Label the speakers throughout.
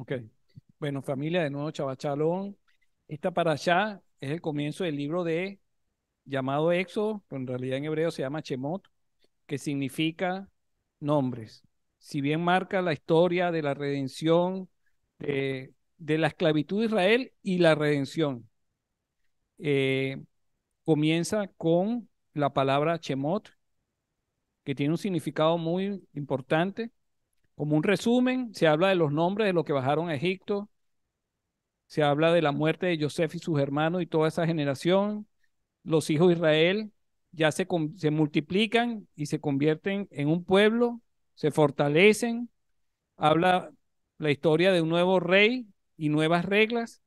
Speaker 1: Ok. Bueno, familia, de nuevo, Chabachalón. Esta para allá es el comienzo del libro de llamado Éxodo, pero en realidad en hebreo se llama Chemot, que significa nombres. Si bien marca la historia de la redención, de, la esclavitud de Israel y la redención, eh, comienza con la palabra Chemot, que tiene un significado muy importante como un resumen, se habla de los nombres de los que bajaron a Egipto, se habla de la muerte de Joseph y sus hermanos y toda esa generación, los hijos de Israel ya se, multiplican y se convierten en un pueblo, se fortalecen, habla la historia de un nuevo rey y nuevas reglas,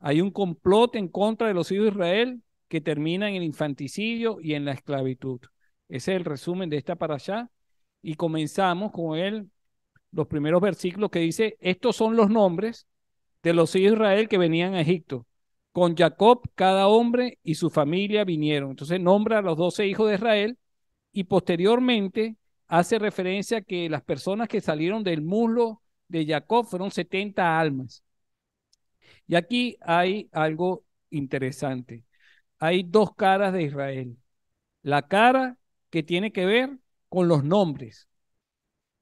Speaker 1: hay un complot en contra de los hijos de Israel que termina en el infanticidio y en la esclavitud. Ese es el resumen de esta para allá. Y comenzamos con él, los primeros versículos que dice, estos son los nombres de los hijos de Israel que venían a Egipto. Con Jacob cada hombre y su familia vinieron. Entonces nombra a los doce hijos de Israel y posteriormente hace referencia a que las personas que salieron del muslo de Jacob fueron 70 almas. Y aquí hay algo interesante. Hay dos caras de Israel. La cara que tiene que ver con los nombres,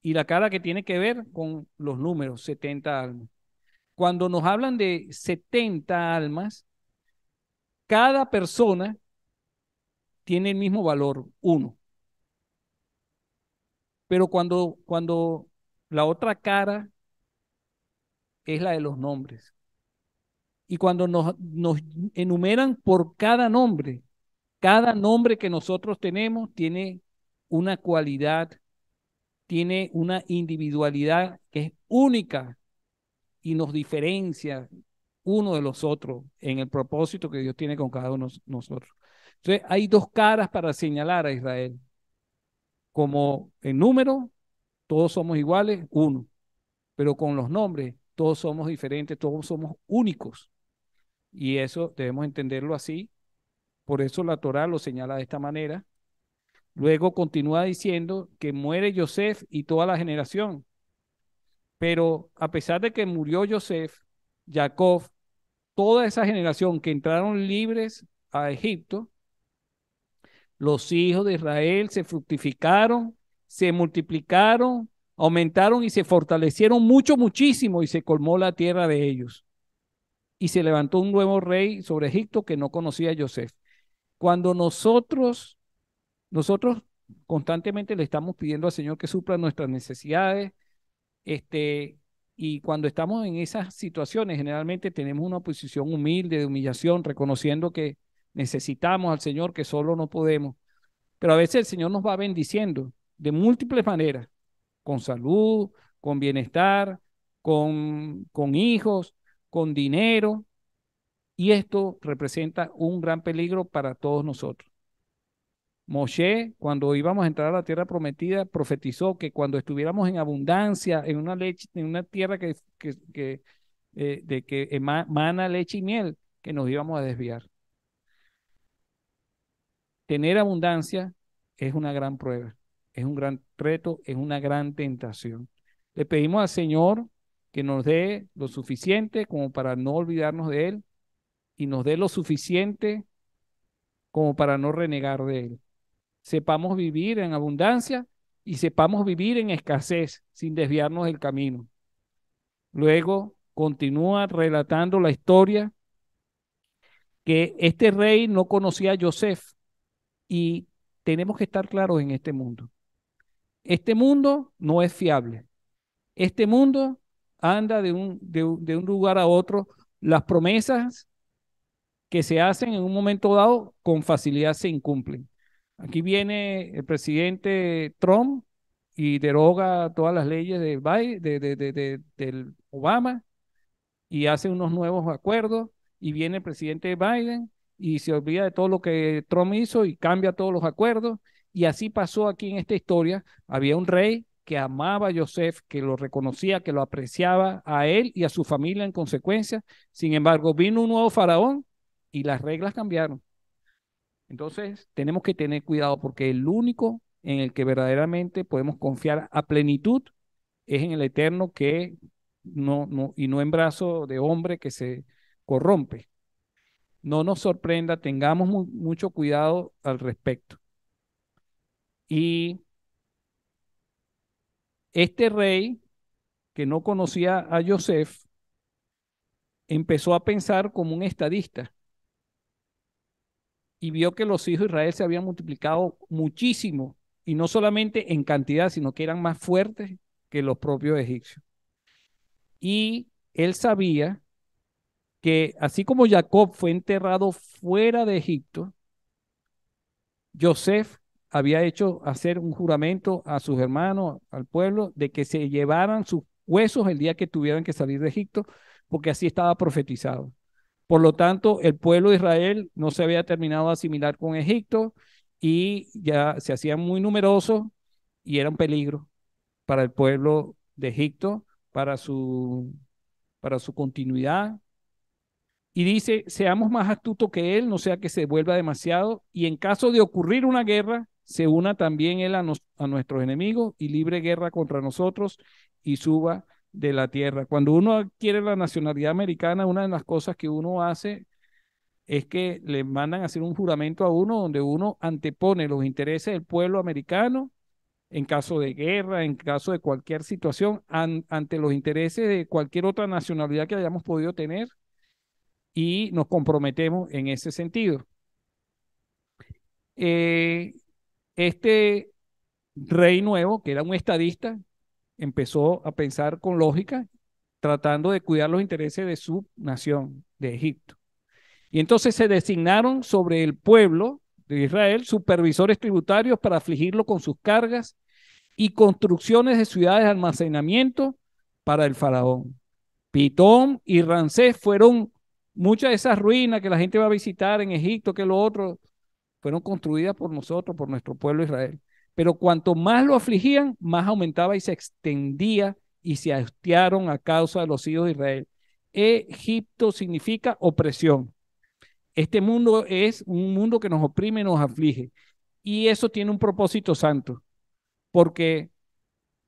Speaker 1: y la cara que tiene que ver con los números, 70 almas. Cuando nos hablan de 70 almas, cada persona tiene el mismo valor, uno. Pero cuando, cuando la otra cara es la de los nombres. Y cuando nos, nos, enumeran por cada nombre, cada nombre que nosotros tenemos tiene una cualidad tiene una individualidad que es única y nos diferencia uno de los otros en el propósito que Dios tiene con cada uno de nosotros. Entonces, hay dos caras para señalar a Israel. Como en número, todos somos iguales, uno. Pero con los nombres, todos somos diferentes, todos somos únicos. Y eso debemos entenderlo así. Por eso la Torá lo señala de esta manera. Luego continúa diciendo que muere Joseph y toda la generación. Pero a pesar de que murió Joseph, Jacob, toda esa generación que entraron libres a Egipto, los hijos de Israel se fructificaron, se multiplicaron, aumentaron y se fortalecieron mucho, muchísimo y se colmó la tierra de ellos. Y se levantó un nuevo rey sobre Egipto que no conocía a Joseph. Cuando nosotros nosotros constantemente le estamos pidiendo al Señor que supla nuestras necesidades, este, y cuando estamos en esas situaciones, generalmente tenemos una posición humilde, de humillación, reconociendo que necesitamos al Señor, que solo no podemos. Pero a veces el Señor nos va bendiciendo de múltiples maneras, con salud, con bienestar, con, con hijos, con dinero. Y esto representa un gran peligro para todos nosotros. Moshe, cuando íbamos a entrar a la tierra prometida, profetizó que cuando estuviéramos en abundancia, en una leche, en una tierra que, que, eh, de que emana leche y miel, que nos íbamos a desviar. Tener abundancia es una gran prueba, es un gran reto, es una gran tentación. Le pedimos al Señor que nos dé lo suficiente como para no olvidarnos de Él y nos dé lo suficiente como para no renegar de Él sepamos vivir en abundancia y sepamos vivir en escasez sin desviarnos del camino. Luego continúa relatando la historia que este rey no conocía a Joseph y tenemos que estar claros en este mundo. Este mundo no es fiable. Este mundo anda de un, de un lugar a otro. Las promesas que se hacen en un momento dado con facilidad se incumplen. Aquí viene el presidente Trump y deroga todas las leyes de, Biden, de, Obama y hace unos nuevos acuerdos y viene el presidente Biden y se olvida de todo lo que Trump hizo y cambia todos los acuerdos. Y así pasó aquí en esta historia. Había un rey que amaba a Joseph, que lo reconocía, que lo apreciaba a él y a su familia en consecuencia. Sin embargo, vino un nuevo faraón y las reglas cambiaron. Entonces, tenemos que tener cuidado porque el único en el que verdaderamente podemos confiar a plenitud es en el Eterno que no, y no en brazo de hombre que se corrompe. No nos sorprenda, tengamos mucho cuidado al respecto. Y este rey que no conocía a Joseph empezó a pensar como un estadista y vio que los hijos de Israel se habían multiplicado muchísimo, y no solamente en cantidad, sino que eran más fuertes que los propios egipcios. Y él sabía que así como Jacob fue enterrado fuera de Egipto, Joseph había hecho hacer un juramento a sus hermanos, al pueblo, de que se llevaran sus huesos el día que tuvieran que salir de Egipto, porque así estaba profetizado. Por lo tanto, el pueblo de Israel no se había terminado de asimilar con Egipto y ya se hacían muy numerosos y era un peligro para el pueblo de Egipto, para su, para su continuidad. Y dice, seamos más astutos que él, no sea que se vuelva demasiado, y en caso de ocurrir una guerra, se una también él a, a nuestros enemigos y libre guerra contra nosotros y suba de la tierra. Cuando uno adquiere la nacionalidad americana, una de las cosas que uno hace es que le mandan a hacer un juramento a uno donde uno antepone los intereses del pueblo americano en caso de guerra, en caso de cualquier situación, ante los intereses de cualquier otra nacionalidad que hayamos podido tener y nos comprometemos en ese sentido. Eh, este rey nuevo, que era un estadista, empezó a pensar con lógica, tratando de cuidar los intereses de su nación, de Egipto. Y entonces se designaron sobre el pueblo de Israel supervisores tributarios para afligirlo con sus cargas y construcciones de ciudades de almacenamiento para el faraón. Pitón y Ramsés fueron muchas de esas ruinas que la gente va a visitar en Egipto, que lo otro, fueron construidas por nosotros, por nuestro pueblo Israel. Pero cuanto más lo afligían, más aumentaba y se extendía y se hastiaron a causa de los hijos de Israel. Egipto significa opresión. Este mundo es un mundo que nos oprime y nos aflige. Y eso tiene un propósito santo, porque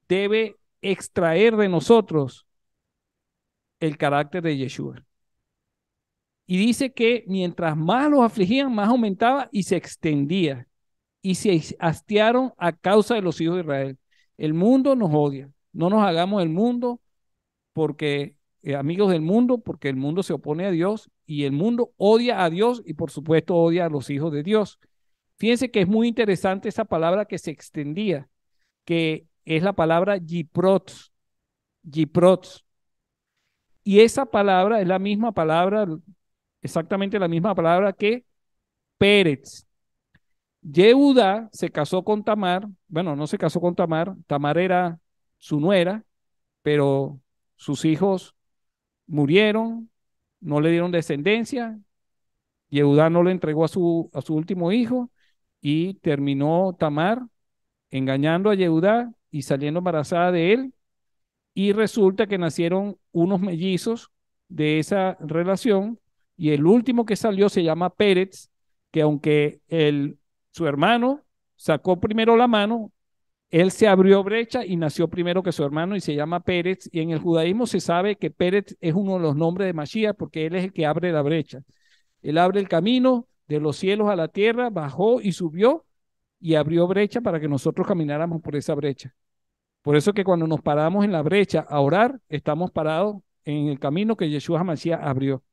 Speaker 1: debe extraer de nosotros el carácter de Yeshua. Y dice que mientras más los afligían, más aumentaba y se extendía y se hastiaron a causa de los hijos de Israel. El mundo nos odia. No nos hagamos el mundo porque eh, amigos del mundo, porque el mundo se opone a Dios y el mundo odia a Dios y por supuesto odia a los hijos de Dios. Fíjense que es muy interesante esa palabra que se extendía, que es la palabra yiprots, yiprots. Y esa palabra es la misma palabra, exactamente la misma palabra que Pérez, Yehuda se casó con Tamar, bueno, no se casó con Tamar, Tamar era su nuera, pero sus hijos murieron, no le dieron descendencia, Yehuda no le entregó a su, a su último hijo y terminó Tamar engañando a Yehuda y saliendo embarazada de él y resulta que nacieron unos mellizos de esa relación y el último que salió se llama Pérez, que aunque el su hermano sacó primero la mano, él se abrió brecha y nació primero que su hermano y se llama Pérez. Y en el judaísmo se sabe que Pérez es uno de los nombres de Mashiach porque él es el que abre la brecha. Él abre el camino de los cielos a la tierra, bajó y subió y abrió brecha para que nosotros camináramos por esa brecha. Por eso que cuando nos paramos en la brecha a orar, estamos parados en el camino que Yeshua Mashiach abrió.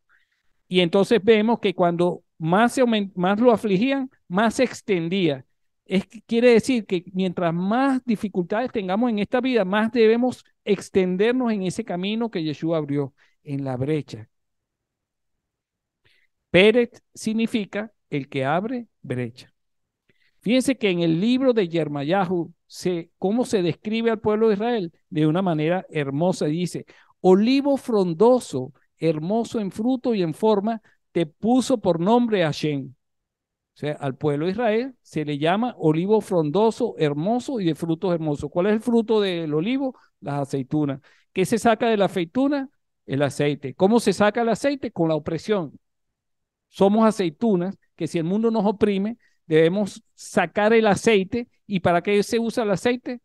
Speaker 1: Y entonces vemos que cuando más, más lo afligían, más se extendía. Es, quiere decir que mientras más dificultades tengamos en esta vida, más debemos extendernos en ese camino que Yeshua abrió, en la brecha. Pérez significa el que abre brecha. Fíjense que en el libro de Yermayahu, cómo se describe al pueblo de Israel de una manera hermosa. Dice, olivo frondoso, hermoso en fruto y en forma, te puso por nombre Hashem. O sea, al pueblo de Israel se le llama olivo frondoso, hermoso y de frutos hermosos. ¿Cuál es el fruto del olivo? Las aceitunas. ¿Qué se saca de la aceituna? El aceite. ¿Cómo se saca el aceite? Con la opresión. Somos aceitunas que si el mundo nos oprime, debemos sacar el aceite. ¿Y para qué se usa el aceite?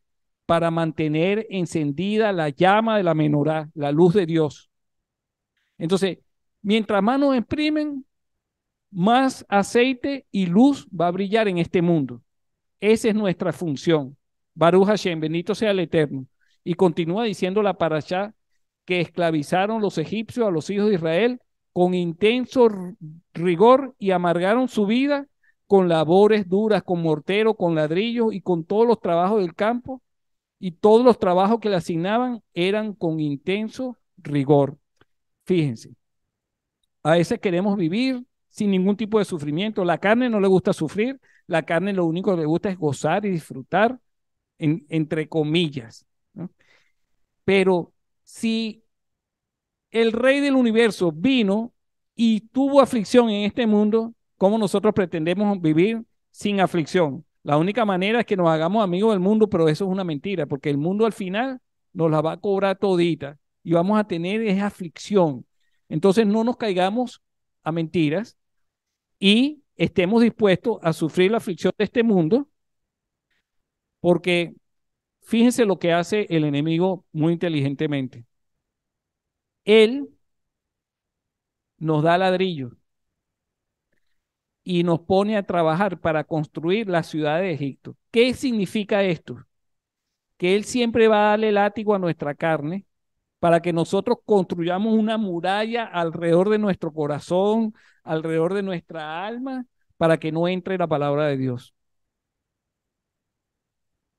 Speaker 1: Para mantener encendida la llama de la menorá, la luz de Dios. Entonces, Mientras más nos exprimen, más aceite y luz va a brillar en este mundo. Esa es nuestra función. Baruch Hashem, bendito sea el Eterno. Y continúa diciendo la parasha que esclavizaron los egipcios a los hijos de Israel con intenso rigor y amargaron su vida con labores duras, con mortero, con ladrillos y con todos los trabajos del campo. Y todos los trabajos que le asignaban eran con intenso rigor. Fíjense, a veces queremos vivir sin ningún tipo de sufrimiento. La carne no le gusta sufrir, la carne lo único que le gusta es gozar y disfrutar, entre comillas. Pero si el rey del universo vino y tuvo aflicción en este mundo, ¿cómo nosotros pretendemos vivir sin aflicción? La única manera es que nos hagamos amigos del mundo, pero eso es una mentira, porque el mundo al final nos la va a cobrar todita y vamos a tener esa aflicción. Entonces no nos caigamos a mentiras y estemos dispuestos a sufrir la aflicción de este mundo, porque fíjense lo que hace el enemigo muy inteligentemente. Él nos da ladrillos y nos pone a trabajar para construir la ciudad de Egipto. ¿Qué significa esto? Que Él siempre va a darle látigo a nuestra carne para que nosotros construyamos una muralla alrededor de nuestro corazón, alrededor de nuestra alma, para que no entre la palabra de Dios.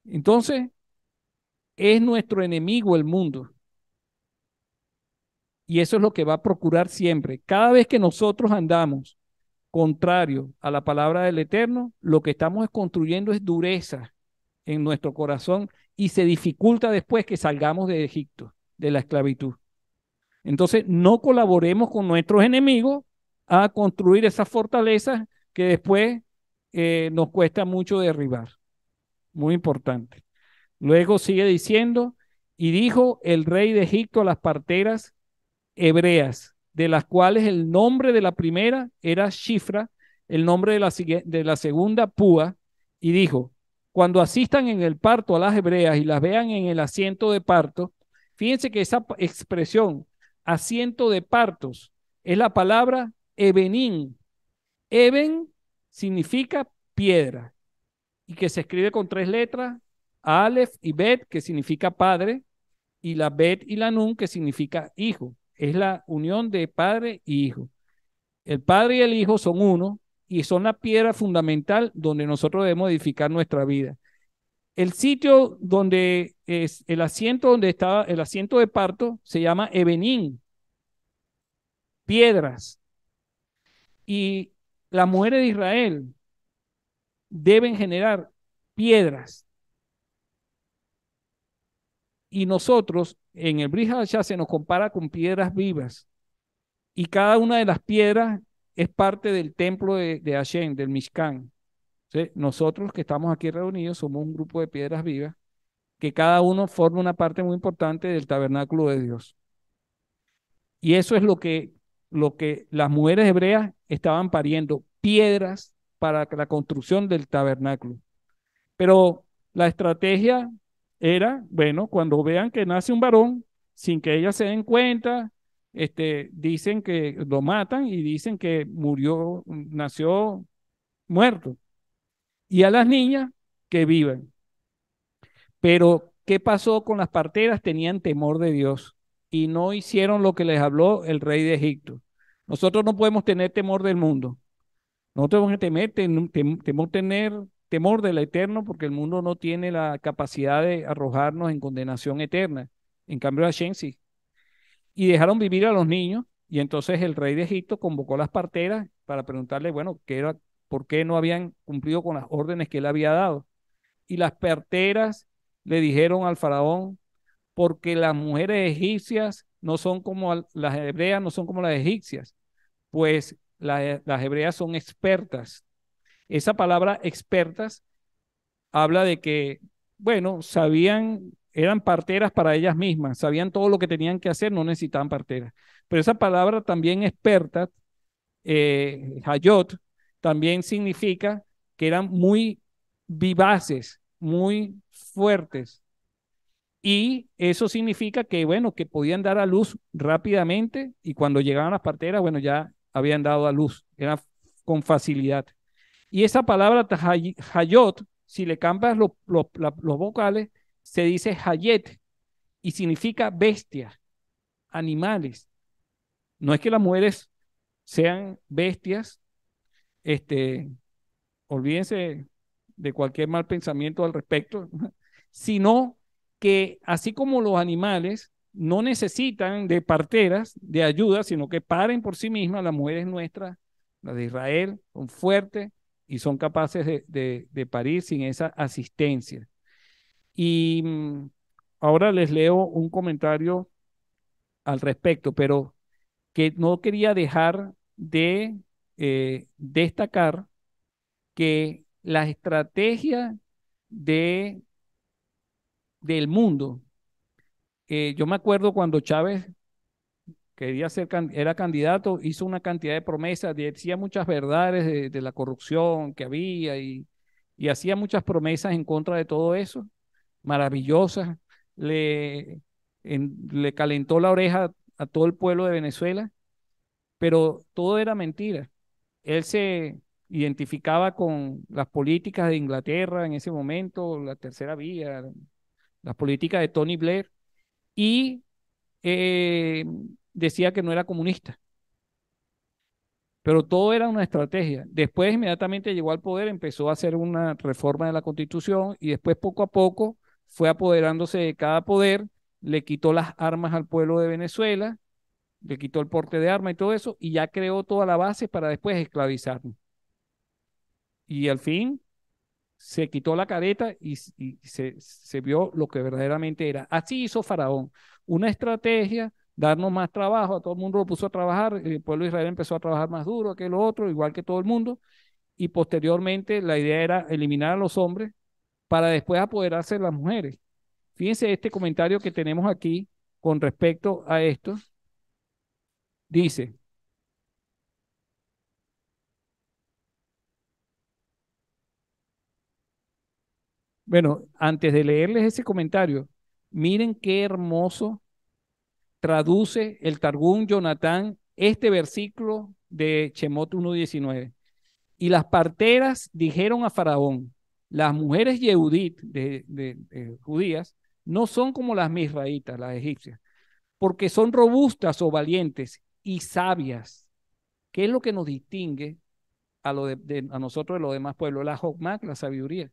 Speaker 1: Entonces, es nuestro enemigo el mundo. Y eso es lo que va a procurar siempre. Cada vez que nosotros andamos contrario a la palabra del Eterno, lo que estamos construyendo es dureza en nuestro corazón y se dificulta después que salgamos de Egipto de la esclavitud. Entonces, no colaboremos con nuestros enemigos a construir esas fortalezas que después eh, nos cuesta mucho derribar. Muy importante. Luego sigue diciendo, y dijo el rey de Egipto a las parteras hebreas, de las cuales el nombre de la primera era Shifra, el nombre de la, de la segunda Púa, y dijo, cuando asistan en el parto a las hebreas y las vean en el asiento de parto, Fíjense que esa expresión, asiento de partos, es la palabra Ebenín. Eben significa piedra y que se escribe con tres letras, Aleph y Bet, que significa padre, y la Bet y la Nun, que significa hijo. Es la unión de padre y hijo. El padre y el hijo son uno y son la piedra fundamental donde nosotros debemos edificar nuestra vida. El sitio donde es el asiento donde estaba el asiento de parto se llama Ebenín, piedras. Y las mujeres de Israel deben generar piedras. Y nosotros en el ya se nos compara con piedras vivas. Y cada una de las piedras es parte del templo de, de Hashem, del Mishkan. Nosotros que estamos aquí reunidos somos un grupo de piedras vivas que cada uno forma una parte muy importante del tabernáculo de Dios. Y eso es lo que, lo que las mujeres hebreas estaban pariendo, piedras para la construcción del tabernáculo. Pero la estrategia era, bueno, cuando vean que nace un varón, sin que ellas se den cuenta, este, dicen que lo matan y dicen que murió, nació muerto y a las niñas que viven Pero, ¿qué pasó con las parteras? Tenían temor de Dios y no hicieron lo que les habló el rey de Egipto. Nosotros no podemos tener temor del mundo. Nosotros tenemos que temer, tener temor del eterno porque el mundo no tiene la capacidad de arrojarnos en condenación eterna. En cambio, a Shensi. Y dejaron vivir a los niños y entonces el rey de Egipto convocó a las parteras para preguntarle, bueno, ¿qué era, por qué no habían cumplido con las órdenes que él había dado. Y las parteras le dijeron al faraón, porque las mujeres egipcias no son como las hebreas, no son como las egipcias, pues las hebreas son expertas. Esa palabra expertas habla de que, bueno, sabían, eran parteras para ellas mismas, sabían todo lo que tenían que hacer, no necesitaban parteras. Pero esa palabra también expertas, eh, hayot, también significa que eran muy vivaces, muy fuertes. Y eso significa que, bueno, que podían dar a luz rápidamente y cuando llegaban las parteras, bueno, ya habían dado a luz, era con facilidad. Y esa palabra hayot, si le cambias los, los vocales, se dice hayet y significa bestia, animales. No es que las mujeres sean bestias este, olvídense de cualquier mal pensamiento al respecto, sino que así como los animales no necesitan de parteras, de ayuda, sino que paren por sí mismas, las mujeres nuestras, las de Israel, son fuertes y son capaces de, de parir sin esa asistencia. Y mm, ahora les leo un comentario al respecto, pero que no quería dejar de eh, destacar que la estrategia de, del mundo, eh, yo me acuerdo cuando Chávez quería ser era candidato, hizo una cantidad de promesas, decía muchas verdades de, la corrupción que había y, hacía muchas promesas en contra de todo eso, maravillosas, le, le calentó la oreja a todo el pueblo de Venezuela, pero todo era mentira él se identificaba con las políticas de Inglaterra en ese momento, la tercera vía, las políticas de Tony Blair, y eh, decía que no era comunista. Pero todo era una estrategia. Después inmediatamente llegó al poder, empezó a hacer una reforma de la constitución y después poco a poco fue apoderándose de cada poder, le quitó las armas al pueblo de Venezuela le quitó el porte de arma y todo eso, y ya creó toda la base para después esclavizarlo Y al fin se quitó la careta y, se, se, vio lo que verdaderamente era. Así hizo Faraón, una estrategia, darnos más trabajo, a todo el mundo lo puso a trabajar, el pueblo de Israel empezó a trabajar más duro, que lo otro, igual que todo el mundo, y posteriormente la idea era eliminar a los hombres para después apoderarse de las mujeres. Fíjense este comentario que tenemos aquí con respecto a esto Dice, bueno, antes de leerles ese comentario, miren qué hermoso traduce el Targum Jonatán este versículo de Chemot 1.19. Y las parteras dijeron a Faraón, las mujeres yehudit, de, judías, no son como las misraítas, las egipcias, porque son robustas o valientes y sabias. ¿Qué es lo que nos distingue a, lo a nosotros de los demás pueblos? La la sabiduría.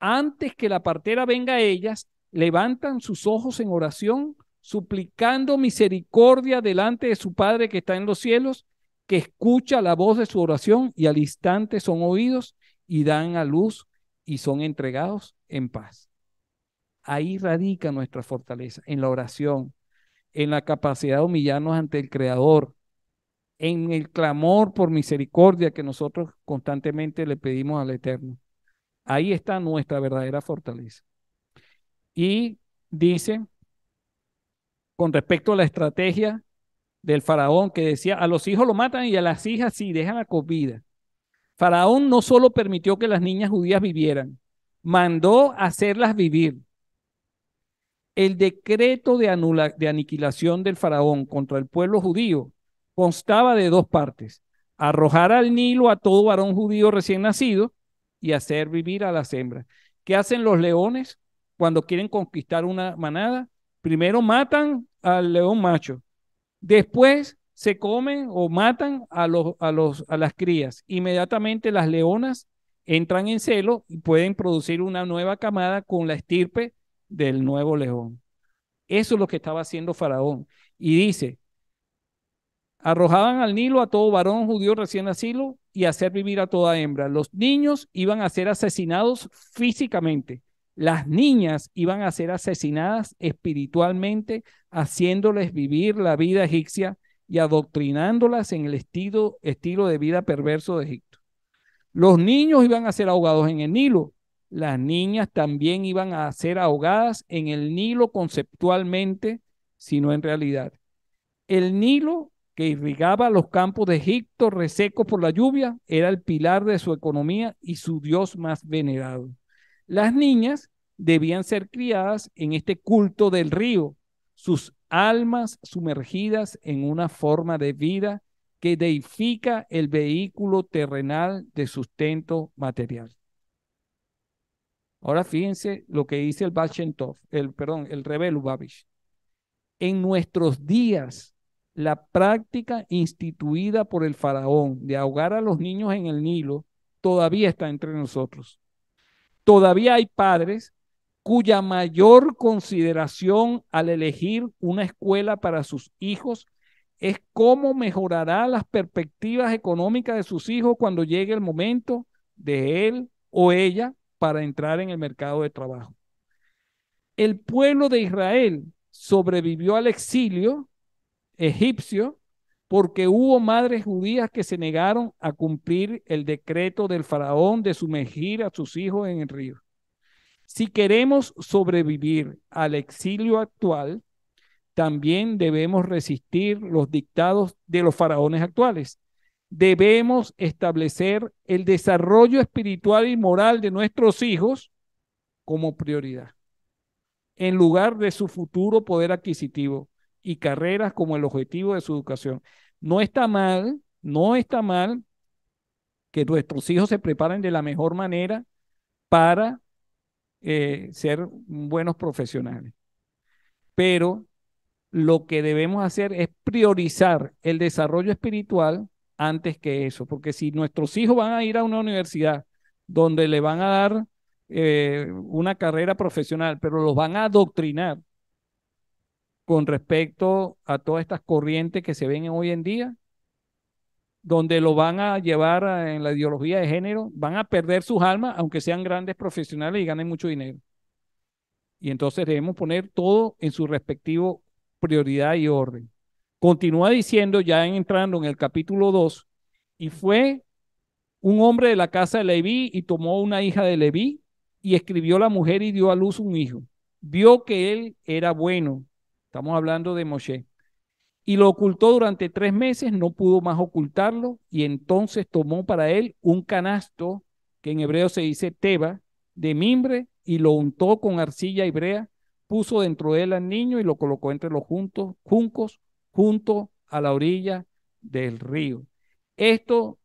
Speaker 1: Antes que la partera venga a ellas, levantan sus ojos en oración, suplicando misericordia delante de su Padre que está en los cielos, que escucha la voz de su oración y al instante son oídos y dan a luz y son entregados en paz. Ahí radica nuestra fortaleza, en la oración, en la capacidad de humillarnos ante el Creador, en el clamor por misericordia que nosotros constantemente le pedimos al Eterno. Ahí está nuestra verdadera fortaleza. Y dice, con respecto a la estrategia del faraón que decía, a los hijos lo matan y a las hijas sí, dejan la comida. Faraón no solo permitió que las niñas judías vivieran, mandó hacerlas vivir. El decreto de, aniquilación del faraón contra el pueblo judío constaba de dos partes, arrojar al Nilo a todo varón judío recién nacido y hacer vivir a las hembras. ¿Qué hacen los leones cuando quieren conquistar una manada? Primero matan al león macho, después se comen o matan a, a las crías. Inmediatamente las leonas entran en celo y pueden producir una nueva camada con la estirpe del nuevo león. Eso es lo que estaba haciendo Faraón. Y dice, arrojaban al Nilo a todo varón judío recién nacido y hacer vivir a toda hembra. Los niños iban a ser asesinados físicamente. Las niñas iban a ser asesinadas espiritualmente, haciéndoles vivir la vida egipcia y adoctrinándolas en el estilo, estilo de vida perverso de Egipto. Los niños iban a ser ahogados en el Nilo las niñas también iban a ser ahogadas en el Nilo conceptualmente, sino en realidad. El Nilo, que irrigaba los campos de Egipto resecos por la lluvia, era el pilar de su economía y su dios más venerado. Las niñas debían ser criadas en este culto del río, sus almas sumergidas en una forma de vida que deifica el vehículo terrenal de sustento material. Ahora fíjense lo que dice el Bachentov, el perdón, el rebelo Babish. En nuestros días, la práctica instituida por el faraón de ahogar a los niños en el Nilo todavía está entre nosotros. Todavía hay padres cuya mayor consideración al elegir una escuela para sus hijos es cómo mejorará las perspectivas económicas de sus hijos cuando llegue el momento de él o ella para entrar en el mercado de trabajo. El pueblo de Israel sobrevivió al exilio egipcio porque hubo madres judías que se negaron a cumplir el decreto del faraón de sumergir a sus hijos en el río. Si queremos sobrevivir al exilio actual, también debemos resistir los dictados de los faraones actuales debemos establecer el desarrollo espiritual y moral de nuestros hijos como prioridad, en lugar de su futuro poder adquisitivo y carreras como el objetivo de su educación. No está mal, no está mal que nuestros hijos se preparen de la mejor manera para eh, ser buenos profesionales. Pero lo que debemos hacer es priorizar el desarrollo espiritual antes que eso, porque si nuestros hijos van a ir a una universidad donde le van a dar eh, una carrera profesional, pero los van a adoctrinar con respecto a todas estas corrientes que se ven hoy en día, donde lo van a llevar en la ideología de género, van a perder sus almas, aunque sean grandes profesionales y ganen mucho dinero. Y entonces debemos poner todo en su respectivo prioridad y orden. Continúa diciendo, ya entrando en el capítulo 2, y fue un hombre de la casa de Leví y tomó una hija de Leví y escribió la mujer y dio a luz un hijo. Vio que él era bueno, estamos hablando de Moshe, y lo ocultó durante tres meses, no pudo más ocultarlo y entonces tomó para él un canasto, que en hebreo se dice teba, de mimbre y lo untó con arcilla hebrea, puso dentro de él al niño y lo colocó entre los juntos, juncos junto a la orilla del río. Esto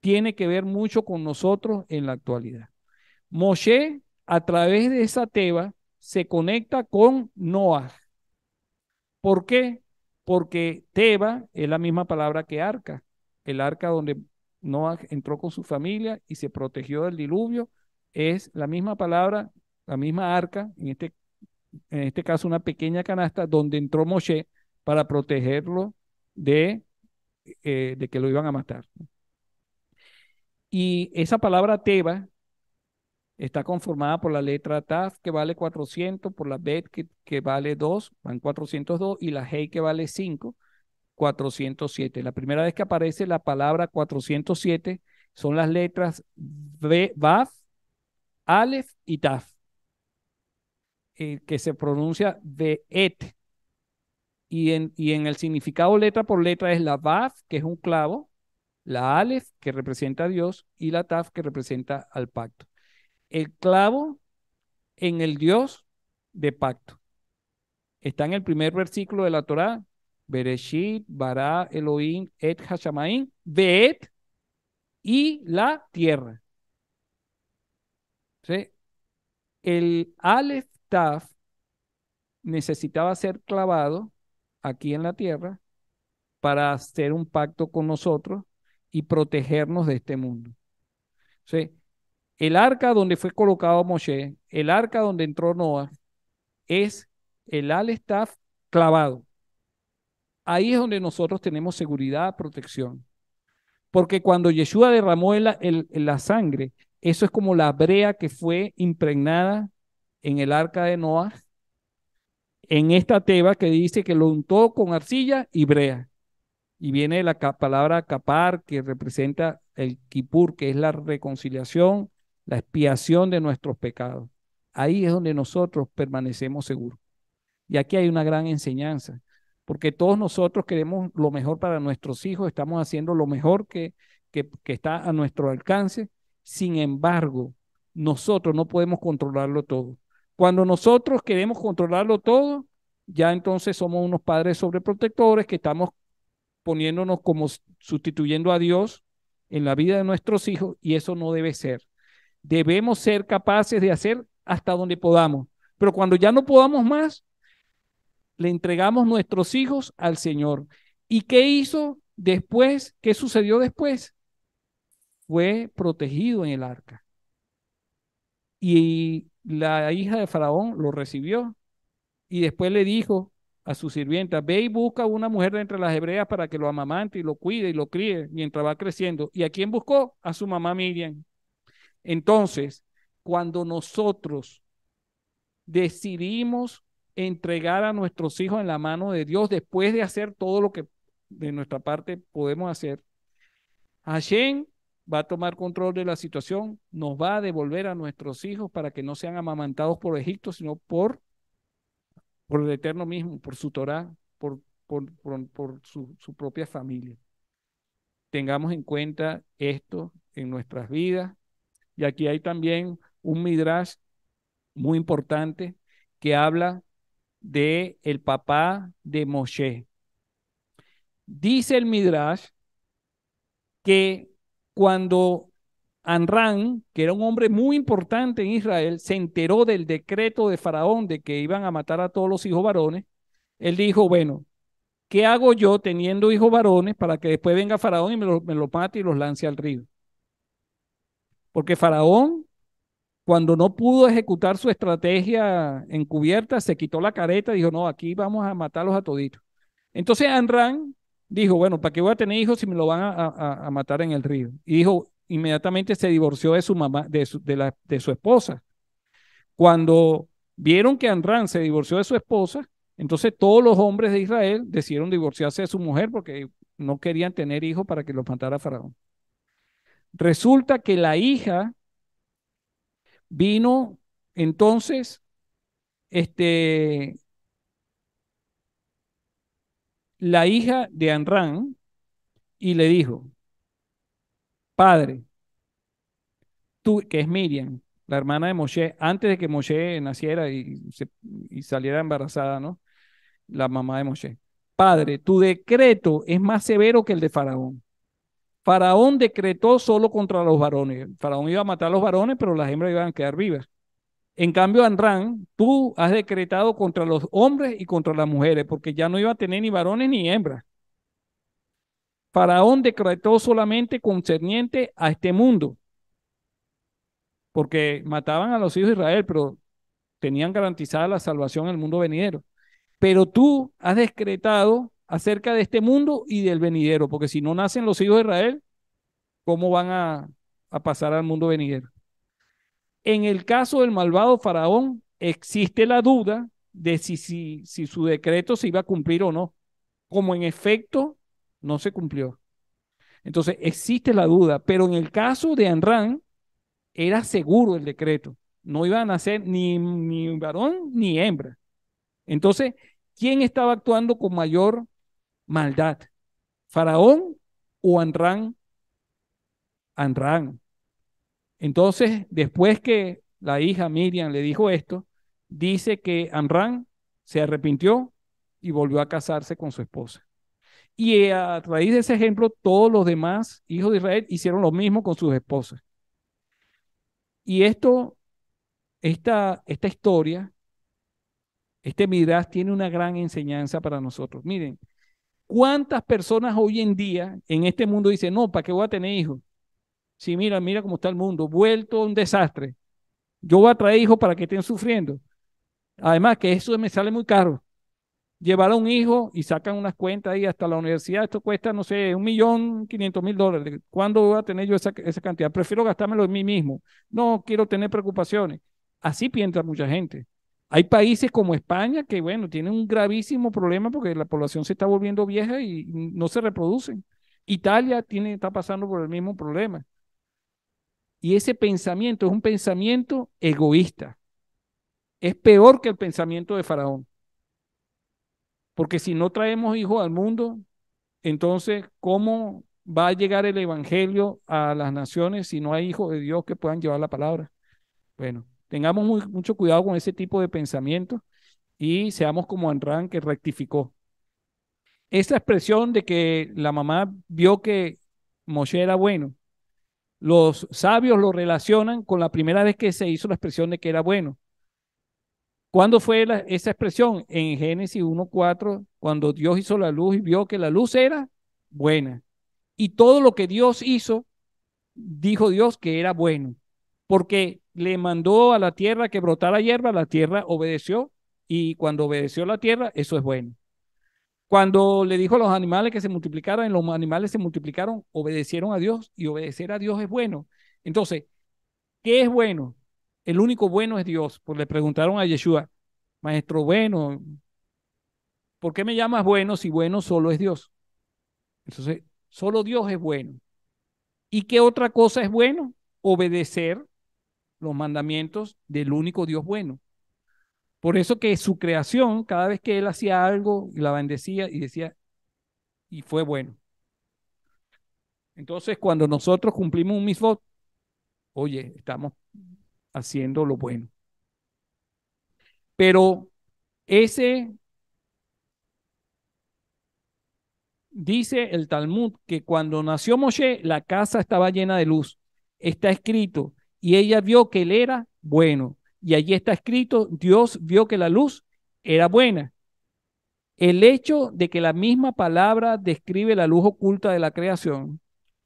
Speaker 1: tiene que ver mucho con nosotros en la actualidad. Moshe, a través de esa teba, se conecta con Noah. ¿Por qué? Porque teba es la misma palabra que arca, el arca donde Noah entró con su familia y se protegió del diluvio, es la misma palabra, la misma arca, en este, en este caso una pequeña canasta donde entró Moshe para protegerlo de, eh, de que lo iban a matar. Y esa palabra Teba está conformada por la letra Taf, que vale 400, por la Bet, que, vale 2, van 402, y la Hei, que vale 5, 407. La primera vez que aparece la palabra 407 son las letras B, Baf, Aleph y Taf, eh, que se pronuncia de et. Y en, el significado letra por letra es la Baf, que es un clavo, la Aleph, que representa a Dios, y la Taf, que representa al pacto. El clavo en el Dios de pacto. Está en el primer versículo de la Torá. Bereshit, Bara, Elohim, Et Hashamaim, Beet y la tierra. El Aleph Taf necesitaba ser clavado aquí en la tierra para hacer un pacto con nosotros y protegernos de este mundo. El arca donde fue colocado Moshe, el arca donde entró Noah, es el al clavado. Ahí es donde nosotros tenemos seguridad, protección. Porque cuando Yeshua derramó la sangre, eso es como la brea que fue impregnada en el arca de Noah en esta teba que dice que lo untó con arcilla y brea. Y viene la palabra capar, que representa el kipur, que es la reconciliación, la expiación de nuestros pecados. Ahí es donde nosotros permanecemos seguros. Y aquí hay una gran enseñanza, porque todos nosotros queremos lo mejor para nuestros hijos, estamos haciendo lo mejor que, que está a nuestro alcance. Sin embargo, nosotros no podemos controlarlo todo. Cuando nosotros queremos controlarlo todo, ya entonces somos unos padres sobreprotectores que estamos poniéndonos como sustituyendo a Dios en la vida de nuestros hijos y eso no debe ser. Debemos ser capaces de hacer hasta donde podamos, pero cuando ya no podamos más, le entregamos nuestros hijos al Señor. ¿Y qué hizo después? ¿Qué sucedió después? Fue protegido en el arca. Y la hija de Faraón lo recibió y después le dijo a su sirvienta, ve y busca una mujer de entre las hebreas para que lo amamante y lo cuide y lo críe mientras va creciendo. ¿Y a quién buscó? A su mamá Miriam. Entonces, cuando nosotros decidimos entregar a nuestros hijos en la mano de Dios después de hacer todo lo que de nuestra parte podemos hacer, Hashem va a tomar control de la situación, nos va a devolver a nuestros hijos para que no sean amamantados por Egipto, sino por, por el Eterno mismo, por su Torah, por, por, su, su propia familia. Tengamos en cuenta esto en nuestras vidas. Y aquí hay también un midrash muy importante que habla de el papá de Moshe. Dice el midrash que cuando Anran, que era un hombre muy importante en Israel, se enteró del decreto de Faraón de que iban a matar a todos los hijos varones, él dijo, bueno, ¿qué hago yo teniendo hijos varones para que después venga Faraón y me los lo mate y los lance al río? Porque Faraón, cuando no pudo ejecutar su estrategia encubierta, se quitó la careta y dijo, no, aquí vamos a matarlos a toditos. Entonces Anran dijo, bueno, ¿para qué voy a tener hijos si me lo van a, matar en el río? Y dijo, inmediatamente se divorció de su mamá, de la, de su esposa. Cuando vieron que Anran se divorció de su esposa, entonces todos los hombres de Israel decidieron divorciarse de su mujer porque no querían tener hijos para que los matara Faraón. Resulta que la hija vino entonces, este, la hija de Anran y le dijo, padre, tú, que es Miriam, la hermana de Moshe, antes de que Moshe naciera y, se, y saliera embarazada, ¿no? La mamá de Moshe. Padre, tu decreto es más severo que el de Faraón. Faraón decretó solo contra los varones. Faraón iba a matar a los varones, pero las hembras iban a quedar vivas. En cambio, Andrán, tú has decretado contra los hombres y contra las mujeres, porque ya no iba a tener ni varones ni hembras. Faraón decretó solamente concerniente a este mundo, porque mataban a los hijos de Israel, pero tenían garantizada la salvación en el mundo venidero. Pero tú has decretado acerca de este mundo y del venidero, porque si no nacen los hijos de Israel, ¿cómo van a pasar al mundo venidero? En el caso del malvado faraón, existe la duda de si, si, su decreto se iba a cumplir o no, como en efecto no se cumplió. Entonces, existe la duda, pero en el caso de Anran, era seguro el decreto. No iban a nacer ni, ni varón ni hembra. Entonces, ¿quién estaba actuando con mayor maldad? ¿Faraón o Anran? Anran. Entonces, después que la hija Miriam le dijo esto, dice que Amram se arrepintió y volvió a casarse con su esposa. Y eh, a raíz de ese ejemplo, todos los demás hijos de Israel hicieron lo mismo con sus esposas. Y esto, esta, esta historia, este Midrash tiene una gran enseñanza para nosotros. Miren, ¿cuántas personas hoy en día en este mundo dicen, no, ¿para qué voy a tener hijos? Si mira, mira cómo está el mundo, vuelto un desastre. Yo voy a traer hijos para que estén sufriendo. Además, que eso me sale muy caro. Llevar a un hijo y sacan unas cuentas ahí hasta la universidad, esto cuesta, no sé, un millón quinientos mil dólares. ¿Cuándo voy a tener yo esa, esa cantidad? Prefiero gastármelo en mí mismo. No quiero tener preocupaciones. Así piensa mucha gente. Hay países como España que, bueno, tienen un gravísimo problema porque la población se está volviendo vieja y no se reproducen. Italia tiene, está pasando por el mismo problema. Y ese pensamiento es un pensamiento egoísta. Es peor que el pensamiento de Faraón. Porque si no traemos hijos al mundo, entonces, ¿cómo va a llegar el Evangelio a las naciones si no hay hijos de Dios que puedan llevar la palabra? Bueno, tengamos mucho cuidado con ese tipo de pensamiento y seamos como Andrán que rectificó. Esa expresión de que la mamá vio que Moshe era bueno los sabios lo relacionan con la primera vez que se hizo la expresión de que era bueno. ¿Cuándo fue esa expresión? En Génesis 1.4, cuando Dios hizo la luz y vio que la luz era buena. Y todo lo que Dios hizo, dijo Dios que era bueno, porque le mandó a la tierra que brotara hierba, la tierra obedeció y cuando obedeció la tierra, eso es bueno. Cuando le dijo a los animales que se multiplicaran, los animales se multiplicaron, obedecieron a Dios y obedecer a Dios es bueno. Entonces, ¿qué es bueno? El único bueno es Dios. Pues le preguntaron a Yeshua, maestro bueno, ¿por qué me llamas bueno si bueno solo es Dios? Entonces, solo Dios es bueno. ¿Y qué otra cosa es bueno? Obedecer los mandamientos del único Dios bueno. Por eso que su creación, cada vez que él hacía algo, la bendecía y decía, y fue bueno. Entonces, cuando nosotros cumplimos un misbot, oye, estamos haciendo lo bueno. Pero ese, dice el Talmud, que cuando nació Moshe, la casa estaba llena de luz. Está escrito, y ella vio que él era bueno y allí está escrito, Dios vio que la luz era buena. El hecho de que la misma palabra describe la luz oculta de la creación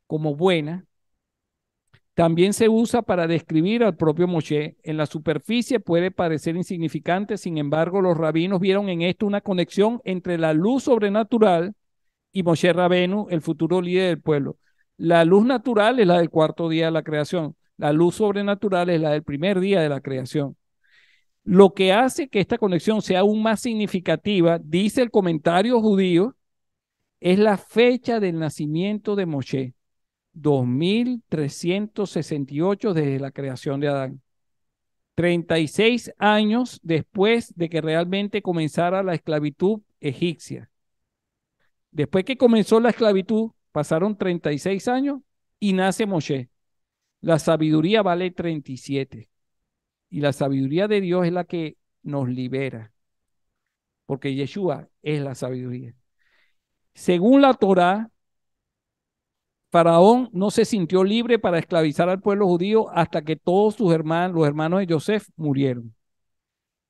Speaker 1: como buena, también se usa para describir al propio Moshe. En la superficie puede parecer insignificante, sin embargo, los rabinos vieron en esto una conexión entre la luz sobrenatural y Moshe Rabenu, el futuro líder del pueblo. La luz natural es la del cuarto día de la creación. La luz sobrenatural es la del primer día de la creación. Lo que hace que esta conexión sea aún más significativa, dice el comentario judío, es la fecha del nacimiento de Moshe, 2368 desde la creación de Adán. 36 años después de que realmente comenzara la esclavitud egipcia. Después que comenzó la esclavitud, pasaron 36 años y nace Moshe. La sabiduría vale 37. Y la sabiduría de Dios es la que nos libera. Porque Yeshua es la sabiduría. Según la Torá, Faraón no se sintió libre para esclavizar al pueblo judío hasta que todos sus hermanos, los hermanos de Joseph, murieron.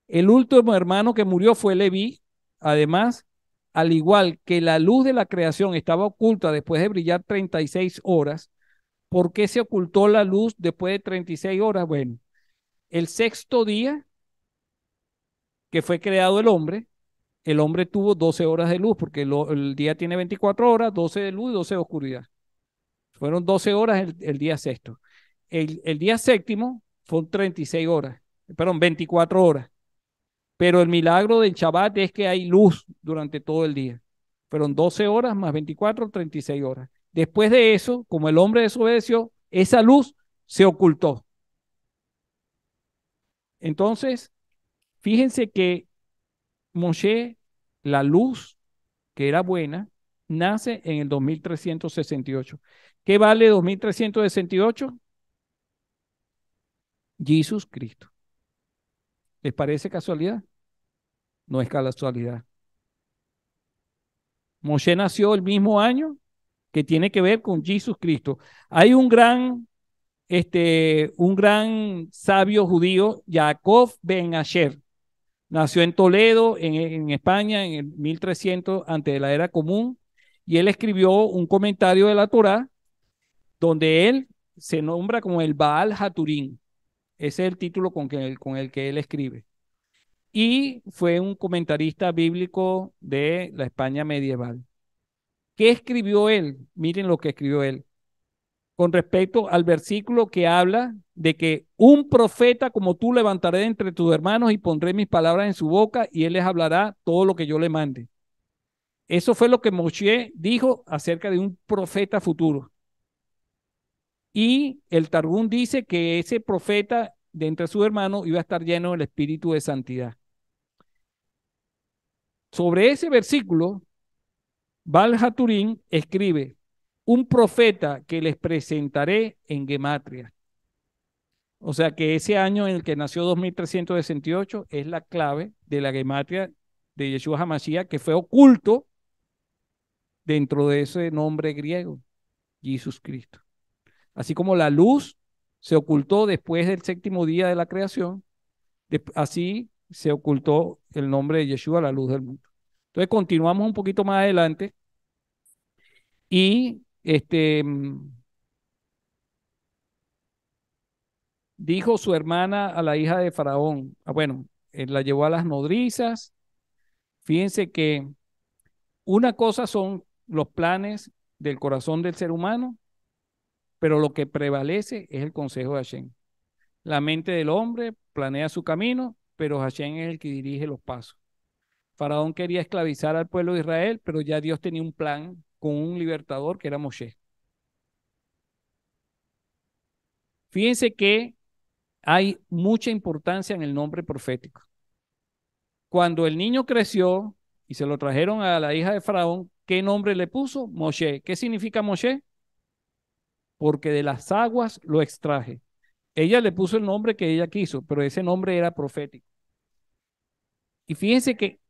Speaker 1: El último hermano que murió fue Levi. Además, al igual que la luz de la creación estaba oculta después de brillar 36 horas, ¿Por qué se ocultó la luz después de 36 horas? Bueno, el sexto día que fue creado el hombre, el hombre tuvo 12 horas de luz, porque el, día tiene 24 horas, 12 de luz y 12 de oscuridad. Fueron 12 horas el, día sexto. El, día séptimo fueron 36 horas, perdón, 24 horas. Pero el milagro del Shabbat es que hay luz durante todo el día. Fueron 12 horas más 24, 36 horas. Después de eso, como el hombre desobedeció, esa luz se ocultó. Entonces, fíjense que Moshe, la luz que era buena, nace en el 2368. ¿Qué vale 2368? Jesús Cristo. ¿Les parece casualidad? No es casualidad. Moshe nació el mismo año que tiene que ver con Jesucristo. Hay un gran, este, un gran sabio judío, Jacob Ben Asher. Nació en Toledo, en, España, en el 1300, antes de la era común, y él escribió un comentario de la Torá donde él se nombra como el Baal Haturín. Ese es el título con el que él escribe. Y fue un comentarista bíblico de la España medieval. ¿Qué escribió él? Miren lo que escribió él con respecto al versículo que habla de que un profeta como tú levantaré entre tus hermanos y pondré mis palabras en su boca y él les hablará todo lo que yo le mande. Eso fue lo que Moshe dijo acerca de un profeta futuro. Y el Targún dice que ese profeta de entre sus hermanos iba a estar lleno del espíritu de santidad. Sobre ese versículo Valhaturín escribe, un profeta que les presentaré en Gematria. O sea que ese año en el que nació 2368 es la clave de la Gematria de Yeshua Hamashiach que fue oculto dentro de ese nombre griego, Jesús Cristo. Así como la luz se ocultó después del séptimo día de la creación, así se ocultó el nombre de Yeshua, la luz del mundo. Entonces continuamos un poquito más adelante y este, dijo su hermana a la hija de Faraón, ah, bueno, eh, la llevó a las nodrizas. Fíjense que una cosa son los planes del corazón del ser humano, pero lo que prevalece es el consejo de Hashem. La mente del hombre planea su camino, pero Hashem es el que dirige los pasos. Faraón quería esclavizar al pueblo de Israel, pero ya Dios tenía un plan con un libertador que era Moshe. Fíjense que hay mucha importancia en el nombre profético. Cuando el niño creció y se lo trajeron a la hija de Faraón, ¿qué nombre le puso? Moshe. ¿Qué significa Moshe? Porque de las aguas lo extraje. Ella le puso el nombre que ella quiso, pero ese nombre era profético. Y fíjense que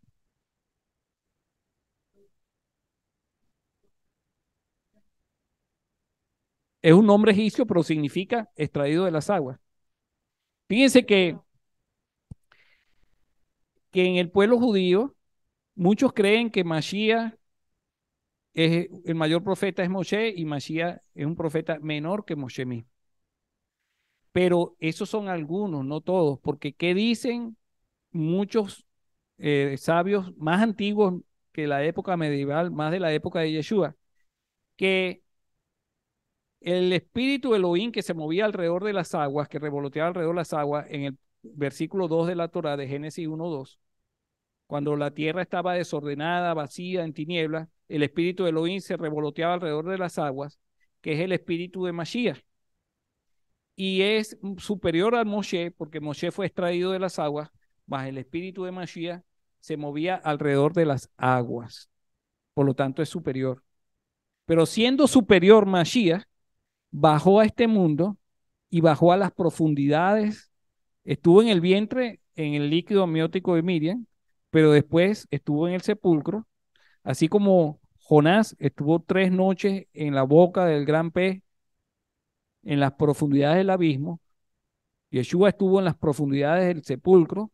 Speaker 1: Es un nombre egipcio, pero significa extraído de las aguas. Fíjense que, que en el pueblo judío, muchos creen que Mashiach es, el mayor profeta es Moshe y Mashiach es un profeta menor que Moshe Pero esos son algunos, no todos, porque ¿qué dicen muchos eh, sabios más antiguos que la época medieval, más de la época de Yeshua? Que el espíritu Elohim que se movía alrededor de las aguas, que revoloteaba alrededor de las aguas, en el versículo 2 de la Torah de Génesis 1.2, cuando la tierra estaba desordenada, vacía, en tinieblas, el espíritu de Elohim se revoloteaba alrededor de las aguas, que es el espíritu de Mashiach. Y es superior al Moshe, porque Moshe fue extraído de las aguas, más el espíritu de Mashiach se movía alrededor de las aguas. Por lo tanto, es superior. Pero siendo superior Mashiach, bajó a este mundo y bajó a las profundidades, estuvo en el vientre, en el líquido amniótico de Miriam, pero después estuvo en el sepulcro, así como Jonás estuvo tres noches en la boca del gran pez, en las profundidades del abismo, Yeshua estuvo en las profundidades del sepulcro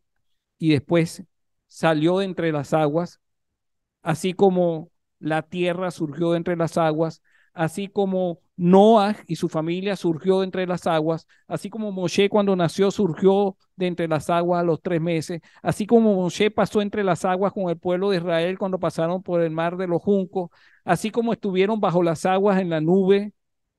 Speaker 1: y después salió de entre las aguas, así como la tierra surgió de entre las aguas, así como Noah y su familia surgió entre las aguas, así como Moshe cuando nació surgió de entre las aguas a los tres meses, así como Moshe pasó entre las aguas con el pueblo de Israel cuando pasaron por el mar de los juncos, así como estuvieron bajo las aguas en la nube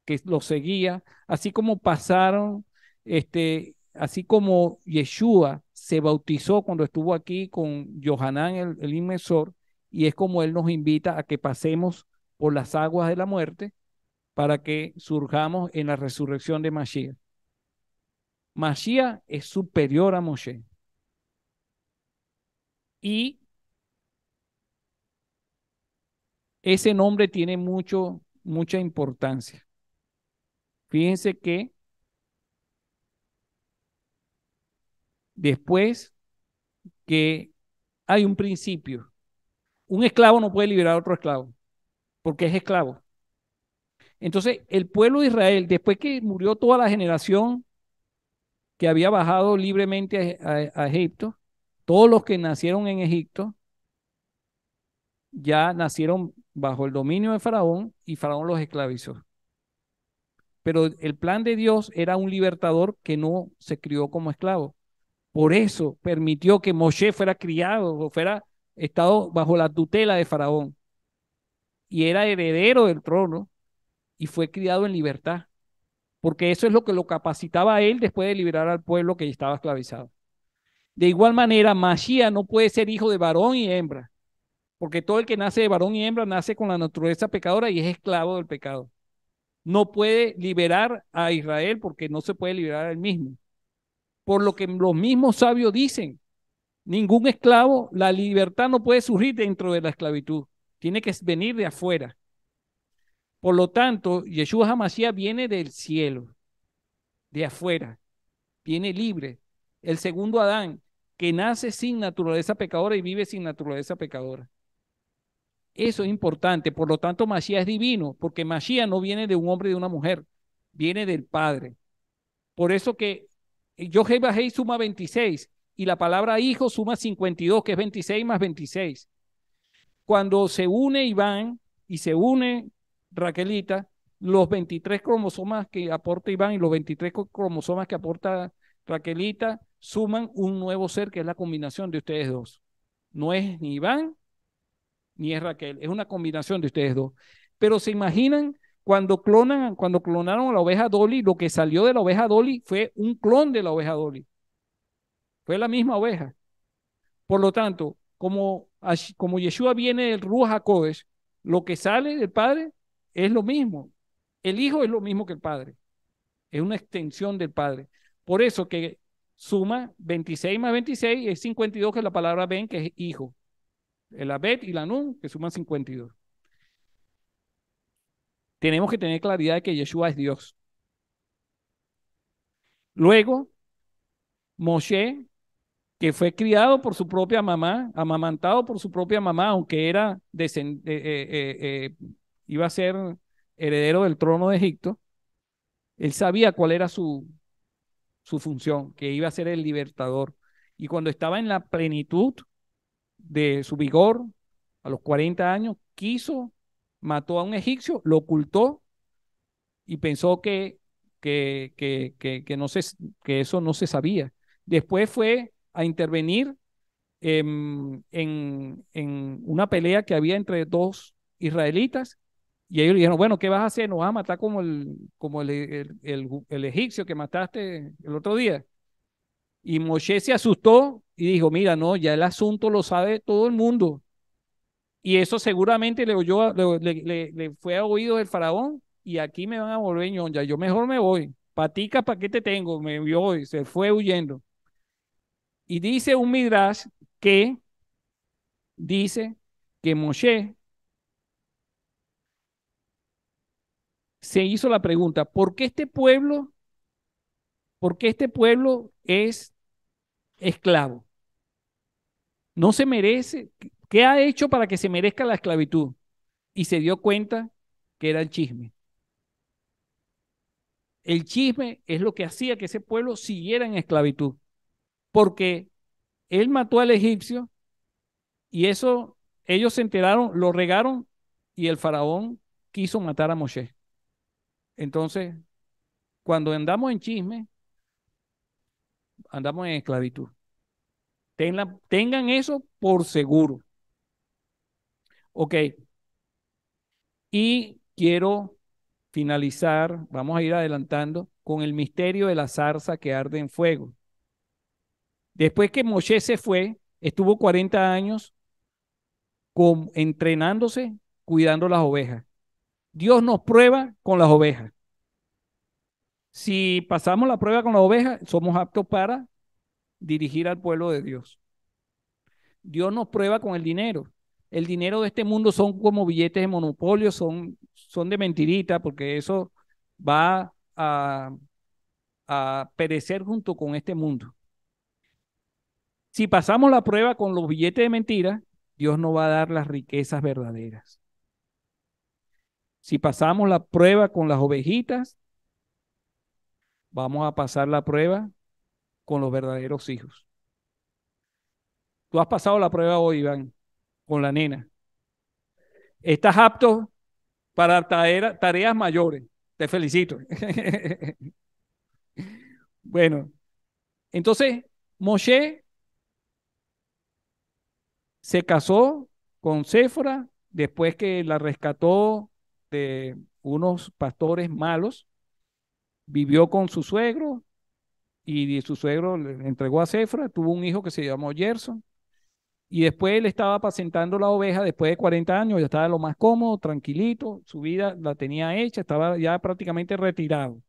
Speaker 1: que los seguía, así como pasaron, este, así como Yeshua se bautizó cuando estuvo aquí con Johanán el, el inmensor, y es como él nos invita a que pasemos por las aguas de la muerte para que surjamos en la resurrección de Mashiach. Mashiach es superior a Moshe. Y ese nombre tiene mucho, mucha importancia. Fíjense que después que hay un principio, un esclavo no puede liberar a otro esclavo porque es esclavo. Entonces, el pueblo de Israel, después que murió toda la generación que había bajado libremente a, Egipto, todos los que nacieron en Egipto, ya nacieron bajo el dominio de Faraón y Faraón los esclavizó. Pero el plan de Dios era un libertador que no se crió como esclavo. Por eso permitió que Moshe fuera criado o fuera estado bajo la tutela de Faraón y era heredero del trono y fue criado en libertad, porque eso es lo que lo capacitaba a él después de liberar al pueblo que estaba esclavizado. De igual manera, Mashiach no puede ser hijo de varón y hembra, porque todo el que nace de varón y hembra nace con la naturaleza pecadora y es esclavo del pecado. No puede liberar a Israel porque no se puede liberar a él mismo. Por lo que los mismos sabios dicen, ningún esclavo, la libertad no puede surgir dentro de la esclavitud tiene que venir de afuera. Por lo tanto, Yeshua Hamashiach viene del cielo, de afuera, viene libre. El segundo Adán, que nace sin naturaleza pecadora y vive sin naturaleza pecadora. Eso es importante. Por lo tanto, Masía es divino, porque Mashiach no viene de un hombre y de una mujer, viene del Padre. Por eso que Yohei Bajei suma 26 y la palabra hijo suma 52, que es 26 más 26. Cuando se une Iván y se une Raquelita, los 23 cromosomas que aporta Iván y los 23 cromosomas que aporta Raquelita suman un nuevo ser que es la combinación de ustedes dos. No es ni Iván ni es Raquel, es una combinación de ustedes dos. Pero se imaginan cuando clonan, cuando clonaron a la oveja Dolly, lo que salió de la oveja Dolly fue un clon de la oveja Dolly. Fue la misma oveja. Por lo tanto, como como Yeshua viene del Ruach HaKodesh, lo que sale del Padre es lo mismo. El Hijo es lo mismo que el Padre. Es una extensión del Padre. Por eso que suma 26 más 26 es 52, que es la palabra Ben, que es hijo. El Abed y la Nun, que suman 52. Tenemos que tener claridad de que Yeshua es Dios. Luego, Moshe que fue criado por su propia mamá, amamantado por su propia mamá, aunque era eh, eh, eh, iba a ser heredero del trono de Egipto, él sabía cuál era su, su función, que iba a ser el libertador. Y cuando estaba en la plenitud de su vigor, a los 40 años, quiso, mató a un egipcio, lo ocultó y pensó que, que, que, no que eso no se sabía. Después fue a intervenir em, en, una pelea que había entre dos israelitas. Y ellos le dijeron, bueno, ¿qué vas a hacer? ¿Nos vas a matar como el, como el, egipcio que mataste el otro día? Y Moshe se asustó y dijo, mira, no, ya el asunto lo sabe todo el mundo. Y eso seguramente le, oyó, le, fue a oído del faraón y aquí me van a volver ñoña. yo mejor me voy. Patica, ¿para qué te tengo? Me vio y se fue huyendo. Y dice un Midrash que dice que Moshe se hizo la pregunta, ¿por qué este pueblo, por qué este pueblo es esclavo? No se merece, ¿qué ha hecho para que se merezca la esclavitud? Y se dio cuenta que era el chisme. El chisme es lo que hacía que ese pueblo siguiera en esclavitud porque él mató al egipcio y eso ellos se enteraron, lo regaron y el faraón quiso matar a Moshe. Entonces, cuando andamos en chisme, andamos en esclavitud. tengan eso por seguro. Ok. Y quiero finalizar, vamos a ir adelantando, con el misterio de la zarza que arde en fuego. Después que Moshe se fue, estuvo 40 años entrenándose, cuidando las ovejas. Dios nos prueba con las ovejas. Si pasamos la prueba con las ovejas, somos aptos para dirigir al pueblo de Dios. Dios nos prueba con el dinero. El dinero de este mundo son como billetes de monopolio, son, son de mentirita, porque eso va a perecer junto con este mundo. Si pasamos la prueba con los billetes de mentira, Dios nos va a dar las riquezas verdaderas. Si pasamos la prueba con las ovejitas, vamos a pasar la prueba con los verdaderos hijos. Tú has pasado la prueba hoy, Iván, con la nena. Estás apto para tareas mayores. Te felicito. bueno, entonces Moshe se casó con Séfora después que la rescató de unos pastores malos, vivió con su suegro y su suegro le entregó a Séfora, tuvo un hijo que se llamó Gerson y después él estaba apacentando la oveja después de 40 años, ya estaba lo más cómodo, tranquilito, su vida la tenía hecha, estaba ya prácticamente retirado.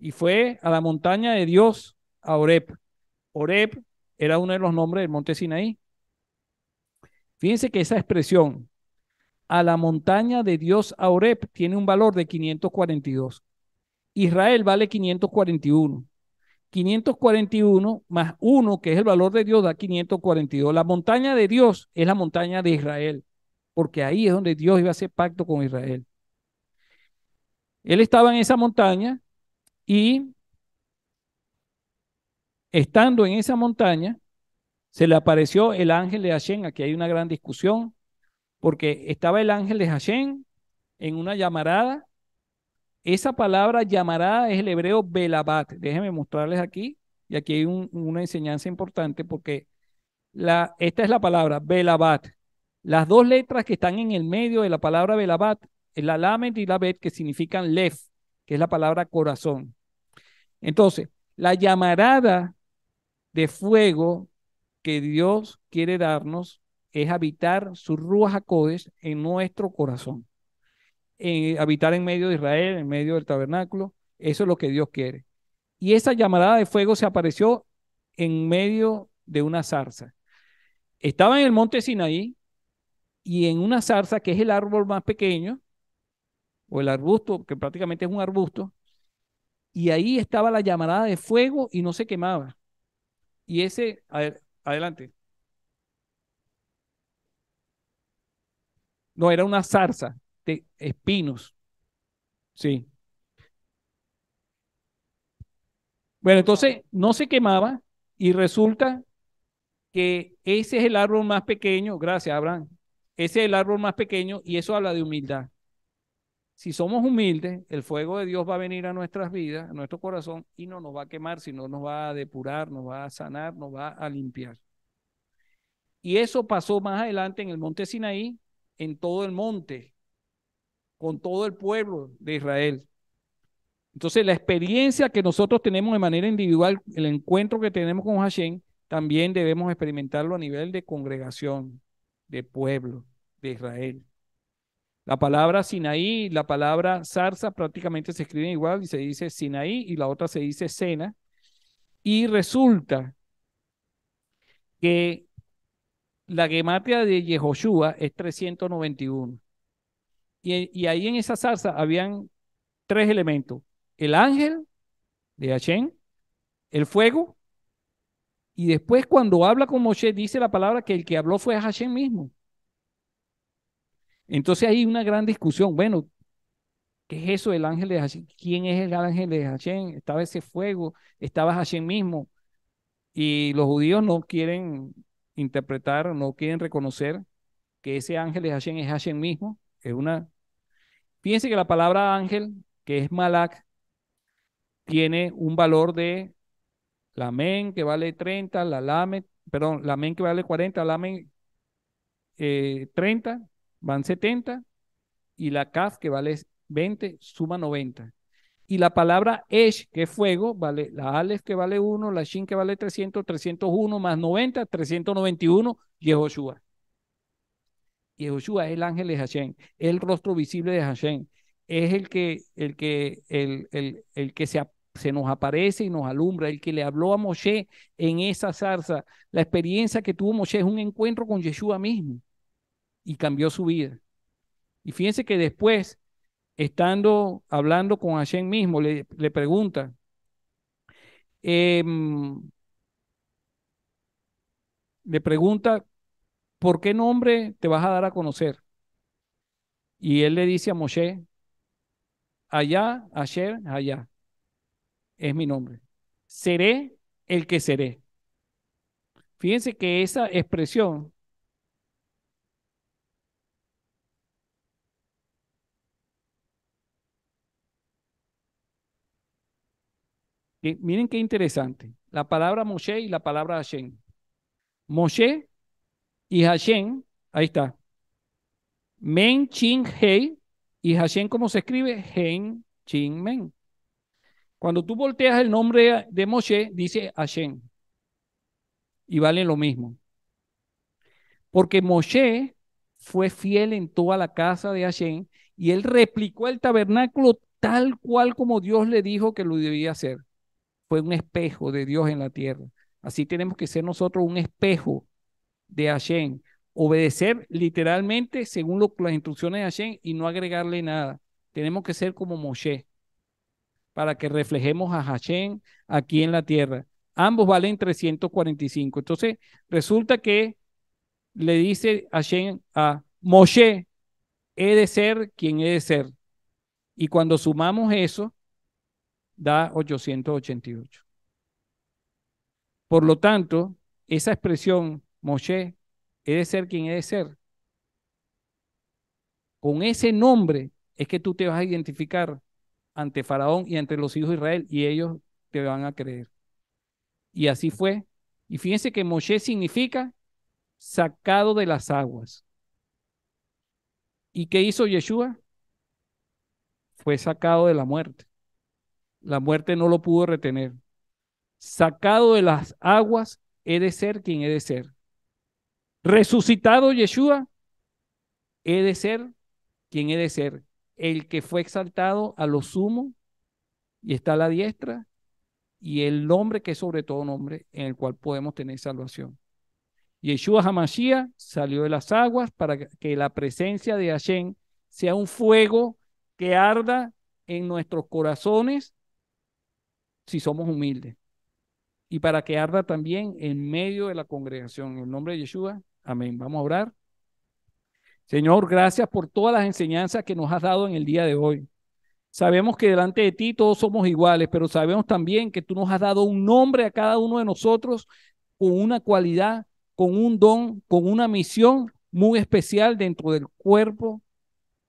Speaker 1: Y fue a la montaña de Dios, a Oreb. Oreb era uno de los nombres del monte Sinaí. Fíjense que esa expresión, a la montaña de Dios Oreb, tiene un valor de 542. Israel vale 541. 541 más 1, que es el valor de Dios, da 542. La montaña de Dios es la montaña de Israel, porque ahí es donde Dios iba a hacer pacto con Israel. Él estaba en esa montaña y estando en esa montaña, se le apareció el ángel de Hashem, aquí hay una gran discusión, porque estaba el ángel de Hashem en una llamarada. Esa palabra llamarada es el hebreo belabat. Déjenme mostrarles aquí, y aquí hay una enseñanza importante porque la, esta es la palabra belabat. Las dos letras que están en el medio de la palabra belabat es la lamed y la bet, que significan lef, que es la palabra corazón. Entonces, la llamarada de fuego que Dios quiere darnos es habitar sus ruas codes en nuestro corazón. Eh, habitar en medio de Israel, en medio del tabernáculo, eso es lo que Dios quiere. Y esa llamarada de fuego se apareció en medio de una zarza. Estaba en el monte Sinaí y en una zarza que es el árbol más pequeño, o el arbusto, que prácticamente es un arbusto, y ahí estaba la llamarada de fuego y no se quemaba. Y ese Adelante. No, era una zarza de espinos. Sí. Bueno, entonces no se quemaba y resulta que ese es el árbol más pequeño, gracias Abraham, ese es el árbol más pequeño y eso habla de humildad. Si somos humildes, el fuego de Dios va a venir a nuestras vidas, a nuestro corazón, y no nos va a quemar, sino nos va a depurar, nos va a sanar, nos va a limpiar. Y eso pasó más adelante en el monte Sinaí, en todo el monte, con todo el pueblo de Israel. Entonces, la experiencia que nosotros tenemos de manera individual, el encuentro que tenemos con Hashem, también debemos experimentarlo a nivel de congregación, de pueblo, de Israel. La palabra Sinaí, la palabra zarza prácticamente se escriben igual y se dice Sinaí y la otra se dice Sena. Y resulta que la gematria de Yehoshua es 391. Y, y ahí en esa zarza habían tres elementos. El ángel de Hashem, el fuego, y después cuando habla con Moshe dice la palabra que el que habló fue Hashem mismo. Entonces hay una gran discusión. Bueno, ¿qué es eso del ángel de Hashem? ¿Quién es el ángel de Hashem? Estaba ese fuego, estaba Hashem mismo. Y los judíos no quieren interpretar, no quieren reconocer que ese ángel de Hashem es Hashem mismo. Es una... piense que la palabra ángel, que es malak, tiene un valor de lamen que vale 30, la lame, perdón, la men que vale 40, la men 30 eh, van 70 y la kaf que vale 20 suma 90. Y la palabra esh, que es fuego, vale la alef que vale 1, la shin que vale 300, 301 más 90, 391, Yehoshua. Yehoshua es el ángel de Hashem, es el rostro visible de Hashem, es el que, se, se nos aparece y nos alumbra, el que le habló a Moshe en esa zarza. La experiencia que tuvo Moshe es un encuentro con Yeshua mismo y cambió su vida. Y fíjense que después, estando hablando con Hashem mismo, le, pregunta, em, le pregunta, ¿por qué nombre te vas a dar a conocer? Y él le dice a Moshe, allá, ayer, allá, es mi nombre. Seré el que seré. Fíjense que esa expresión miren qué interesante. La palabra Moshe y la palabra Hashem. Moshe y Hashem, ahí está. Men, Chin, Hei. Y Hashem, ¿cómo se escribe? Hen, Chin, Men. Cuando tú volteas el nombre de Moshe, dice Hashem. Y vale lo mismo. Porque Moshe fue fiel en toda la casa de Hashem y él replicó el tabernáculo tal cual como Dios le dijo que lo debía hacer un espejo de Dios en la tierra. Así tenemos que ser nosotros un espejo de Hashem, obedecer literalmente según lo, las instrucciones de Hashem y no agregarle nada. Tenemos que ser como Moshe para que reflejemos a Hashem aquí en la tierra. Ambos valen 345. Entonces, resulta que le dice Hashem a Moshe, he de ser quien he de ser. Y cuando sumamos eso, da 888. Por lo tanto, esa expresión, Moshe, he de ser quien he de ser. Con ese nombre es que tú te vas a identificar ante Faraón y ante los hijos de Israel y ellos te van a creer. Y así fue. Y fíjense que Moshe significa sacado de las aguas. ¿Y qué hizo Yeshua? Fue sacado de la muerte. La muerte no lo pudo retener. Sacado de las aguas, he de ser quien he de ser. Resucitado Yeshua, he de ser quien he de ser. El que fue exaltado a lo sumo y está a la diestra y el nombre que es sobre todo nombre en el cual podemos tener salvación. Yeshua Hamashia salió de las aguas para que la presencia de Hashem sea un fuego que arda en nuestros corazones si somos humildes. Y para que arda también en medio de la congregación. En el nombre de Yeshua, amén. Vamos a orar. Señor, gracias por todas las enseñanzas que nos has dado en el día de hoy. Sabemos que delante de ti todos somos iguales, pero sabemos también que tú nos has dado un nombre a cada uno de nosotros con una cualidad, con un don, con una misión muy especial dentro del cuerpo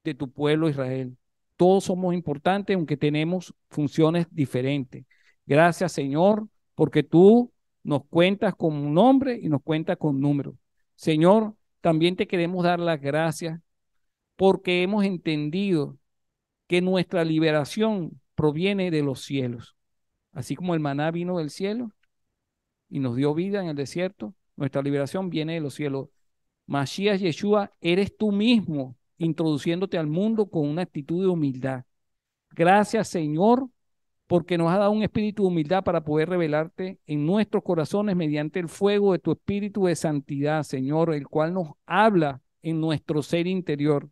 Speaker 1: de tu pueblo Israel. Todos somos importantes, aunque tenemos funciones diferentes. Gracias, Señor, porque tú nos cuentas con un nombre y nos cuentas con número. Señor, también te queremos dar las gracias porque hemos entendido que nuestra liberación proviene de los cielos. Así como el maná vino del cielo y nos dio vida en el desierto, nuestra liberación viene de los cielos. Masías Yeshua, eres tú mismo introduciéndote al mundo con una actitud de humildad. Gracias, Señor, porque nos ha dado un espíritu de humildad para poder revelarte en nuestros corazones mediante el fuego de tu espíritu de santidad, Señor, el cual nos habla en nuestro ser interior.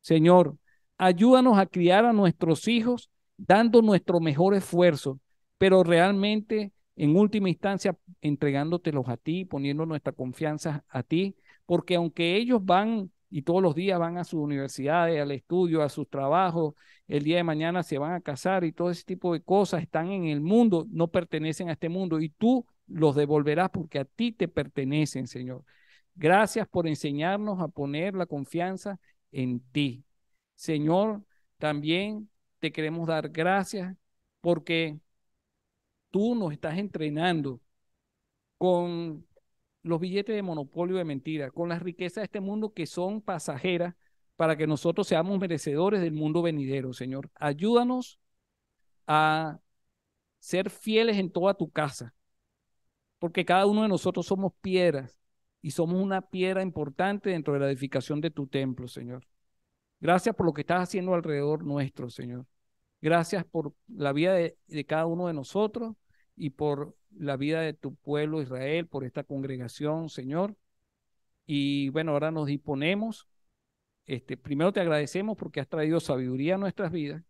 Speaker 1: Señor, ayúdanos a criar a nuestros hijos dando nuestro mejor esfuerzo, pero realmente en última instancia entregándotelos a ti, poniendo nuestra confianza a ti, porque aunque ellos van y todos los días van a sus universidades, al estudio, a sus trabajos, el día de mañana se van a casar y todo ese tipo de cosas están en el mundo, no pertenecen a este mundo y tú los devolverás porque a ti te pertenecen, Señor. Gracias por enseñarnos a poner la confianza en ti. Señor, también te queremos dar gracias porque tú nos estás entrenando con los billetes de monopolio de mentira, con las riquezas de este mundo que son pasajeras para que nosotros seamos merecedores del mundo venidero, Señor. Ayúdanos a ser fieles en toda tu casa, porque cada uno de nosotros somos piedras y somos una piedra importante dentro de la edificación de tu templo, Señor. Gracias por lo que estás haciendo alrededor nuestro, Señor. Gracias por la vida de, de cada uno de nosotros y por la vida de tu pueblo Israel, por esta congregación, Señor. Y bueno, ahora nos disponemos. Este, primero te agradecemos porque has traído sabiduría a nuestras vidas,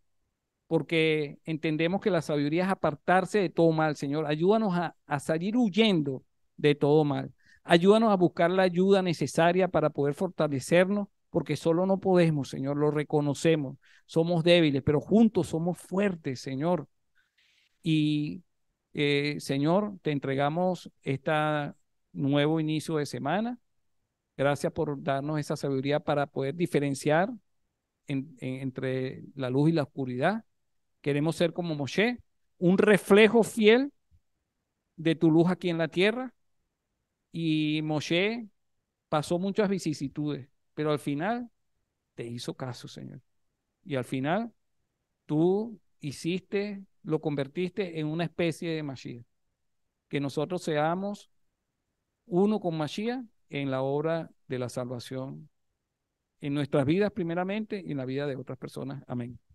Speaker 1: porque entendemos que la sabiduría es apartarse de todo mal, Señor. Ayúdanos a, a salir huyendo de todo mal. Ayúdanos a buscar la ayuda necesaria para poder fortalecernos porque solo no podemos, Señor, lo reconocemos, somos débiles, pero juntos somos fuertes, Señor. Y eh, señor, te entregamos este nuevo inicio de semana. Gracias por darnos esa sabiduría para poder diferenciar entre la luz y la oscuridad. Queremos ser como Moshe, un reflejo fiel de tu luz aquí en la tierra. Y Moshe pasó muchas vicisitudes, pero al final te hizo caso, Señor. Y al final tú hiciste, lo convertiste en una especie de Mashiach. Que nosotros seamos uno con Mashiach en la obra de la salvación, en nuestras vidas primeramente y en la vida de otras personas. Amén.